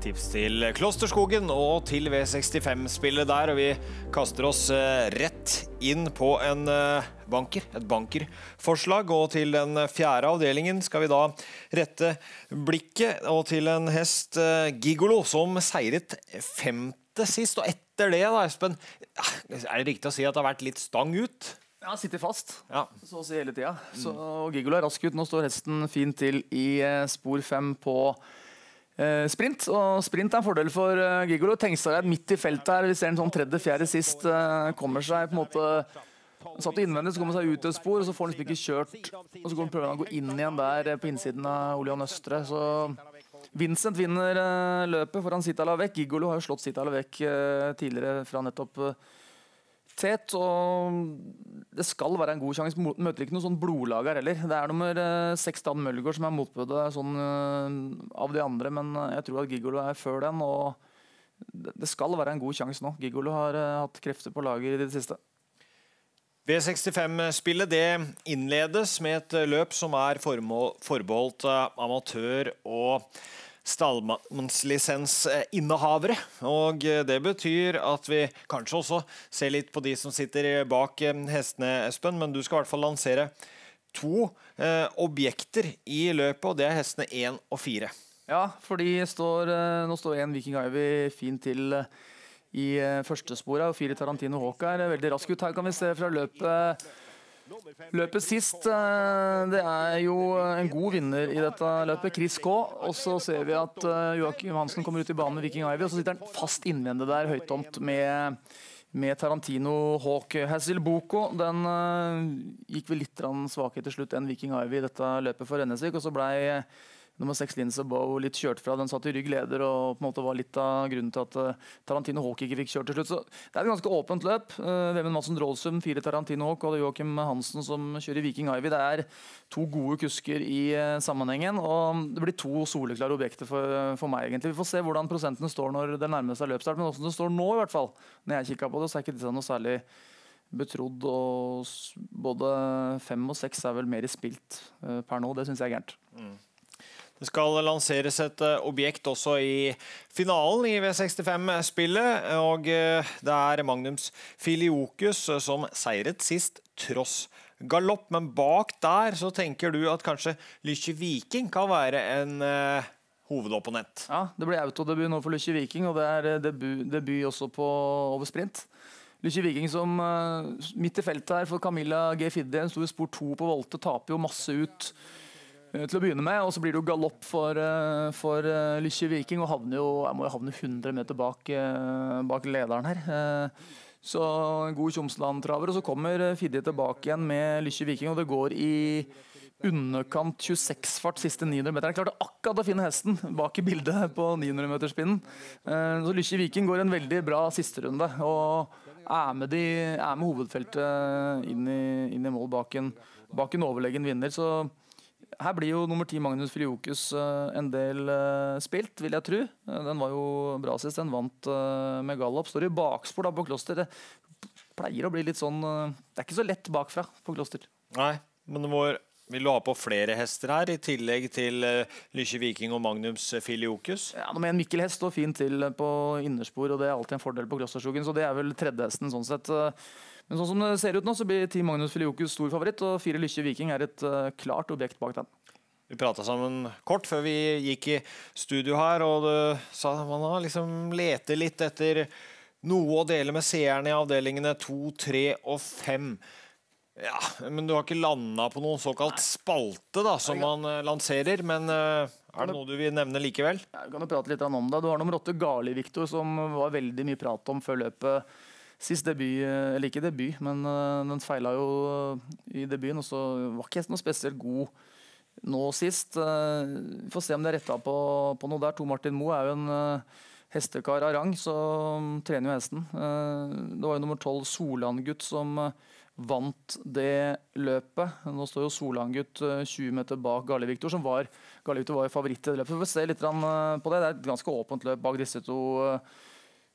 tips til Klosterskogen og til V65-spillet der. Og vi kaster oss eh, rett inn på en eh, banker, et bankerforslag. Og til den fjerde avdelingen skal vi da rette blikket, og til en hest, eh, Gigolo, som seiret femte sist. Og etter det, da, Espen, er det riktig å si at det har vært litt stang ut? Ja, sitter fast ja. så å si hele tida. Mm. Gigolo er rask ut. Nå står hesten fint til i spor fem på Eh, sprint. Og sprint er en fordel for uh, Gigolo. Tengstad er midt i feltet her. Vi ser en sånn tredje-fjerde sist eh, kommer seg på en måte Satt innvendig, så kommer han seg ut til et spor, og så får han liksom ikke kjørt. Og så går han prøver han å gå inn igjen der på innsiden av Oleon Østre. Så Vincent vinner løpet foran Sitalavek. Gigolo har jo slått Sitalavek tidligere fra nettopp tett. Og det skal være en god sjanse. Møter ikke noen sånn blodlager heller. Det er nummer eh, seks Dan Mølgaard som er motbudet eh, sånn, eh, av de andre, men jeg tror at Gigolo er før den. og Det skal være en god sjanse nå. Gigolo har hatt krefter på lager i det siste. V65-spillet det innledes med et løp som er forbeholdt amatør og stallmannslisensinnehavere. Og eh, det betyr at vi kanskje også ser litt på de som sitter bak eh, hestene, Espen. Men du skal i hvert fall lansere to eh, objekter i løpet, og det er hestene én og fire. Ja, for står, eh, nå står én Viking Ivy fint til i første sporet, og fire Tarantino Hawk er veldig rask ut. Her kan vi se fra løpet Løpet sist eh, det er jo eh, en god vinner i dette løpet, Chris K. Og så ser vi at eh, Joakim Hansen kommer ut i banen med Viking Ivy, og så sitter han fast innvendig der, høytomt med, med Tarantino Hawk. Hazel Boko den gikk vel litt svakere til slutt enn Viking Ivy i dette løpet for Rennesvik, og så blei nummer seks Linse Bow litt kjørt fra. Den satt i rygg leder og på en måte var litt av grunnen til at eh, Tarantino Hawk ikke fikk kjørt til slutt. Så det er et ganske åpent løp. Eh, Vemund Madsen Draalsum fire Tarantino Hawk og Joakim Hansen som kjører Viking Ivy. Det er to gode kusker i eh, sammenhengen, og det blir to soleklare objekter for, for meg, egentlig. Vi får se hvordan prosentene står når det nærmer seg løpsstart, men åssen det står nå, i hvert fall. Når jeg kikka på det, så er ikke disse noe særlig betrodd, og både fem og seks er vel mer i spilt per nå. Det syns jeg er gærent. Mm. Det skal lanseres et eh, objekt også i finalen i V65-spillet. Og eh, det er Magnums Filiokus eh, som seiret sist, tross galopp. Men bak der så tenker du at kanskje Lykkje Viking kan være en uh, hovedopponent? Ja, det blir autodebut nå for Lykkje Viking, og det er debut, debut også på over sprint. Lykkje Viking som midt i feltet her for Camilla G. Fidde, en stor spor to på Volte, taper jo masse ut Eh, til å begynne med. Og så blir det jo galopp for, eh, for eh, Lykkje Viking, og havner jo, jeg må jo havne 100 meter bak, bak lederen her. Så god Tjomsland-traver. Og så kommer Fidje tilbake igjen med Lykkje Viking, og det går i underkant 26-fart siste 900 meter. meteren. Klarte akkurat å finne hesten bak i bildet på 900-meterspinnen. Så Lykkje Viking går en veldig bra sisterunde, og er med, de, er med hovedfeltet inn i, inn i mål bak en, bak en overlegen vinner. så her blir jo nummer ti Magnus Friokus eh, en del eh, spilt, vil jeg tro. Eh, den var jo bra sist, den vant med gallop. Står i bakspor da på Kloster. Det pleier å bli litt sånn Det er ikke så lett bakfra på Kloster. Nei, men det vil du ha på flere hester her, i tillegg til Lykke Viking og Magnums Filiokus? Ja, med en Mikkel Hest står fint til på innerspor, og det er alltid en fordel på Klosterskogen. Så det er vel tredje hesten sånn sett. Men sånn som det ser ut nå, så blir Team Magnus Filiokus stor favoritt, og fire Lykke Viking er et uh, klart objekt bak den. Vi prata sammen kort før vi gikk i studio her, og du sa man har liksom leter litt etter noe å dele med seerne i avdelingene to, tre og fem. Ja, men du har ikke landa på noen såkalt Nei. spalte da, som man eh, lanserer. Men eh, er det noe du vil nevne likevel? Ja, vi kan jo prate litt om det. Du har noe nummer Rotte Garli Viktor, som var veldig mye prat om før løpet Sist debut, eh, eller ikke debut, men eh, den feila jo eh, i debuten. Og så var ikke noe spesielt god nå sist. Vi får se om det er retta på, på, noe der. To Martin Moe er jo en hestekar av rang, så mm, trener jo hesten. Det var jo nummer tolv solan som vant det løpet. Nå står jo solan 20 meter bak Galle-Viktor, som var, var favoritt i det løpet. Vi får se litt på det. Det er et ganske åpent løp bak disse to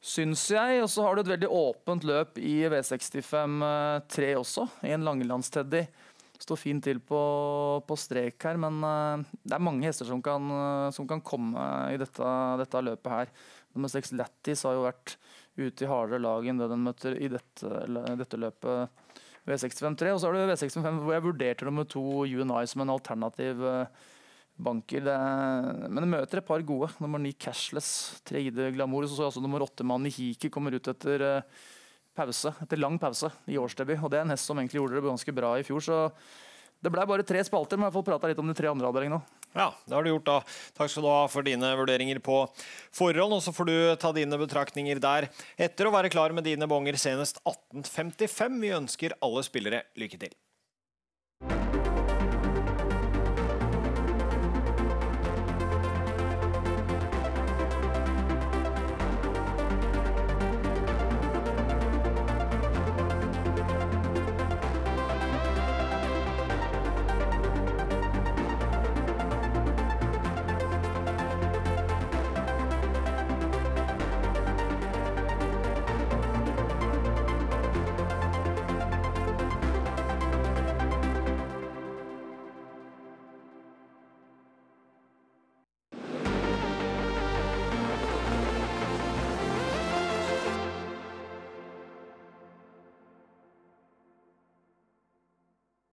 syns jeg. Og så har du et veldig åpent løp i V65-3 eh, også, i en Langelandsteddy. Står fint til på, på, strek her, men eh, det er mange hester som kan, eh, som kan komme i dette, dette, løpet her. Nummer seks Lattis har jo vært ute i hardere lag enn det den møter i dette, dette løpet. V653, og så har du V653 hvor jeg vurderte nummer to UNI som en alternativ uh, banker. Det men det møter et par gode. Nummer ni Cashless, Treide Glamour. Så så jeg også nummer åtte Manihiki kommer ut etter eh, pause, etter lang pause i årsdebut. Og det er en hest som egentlig gjorde det ganske bra i fjor. så det ble bare tre spalter, men jeg får prata litt om de tre andre avdelingene òg. Ja, det har du gjort, da. Takk skal du ha for dine vurderinger på forhold. og så får du ta dine betraktninger der etter å være klar med dine bonger senest 18.55. Vi ønsker alle spillere lykke til.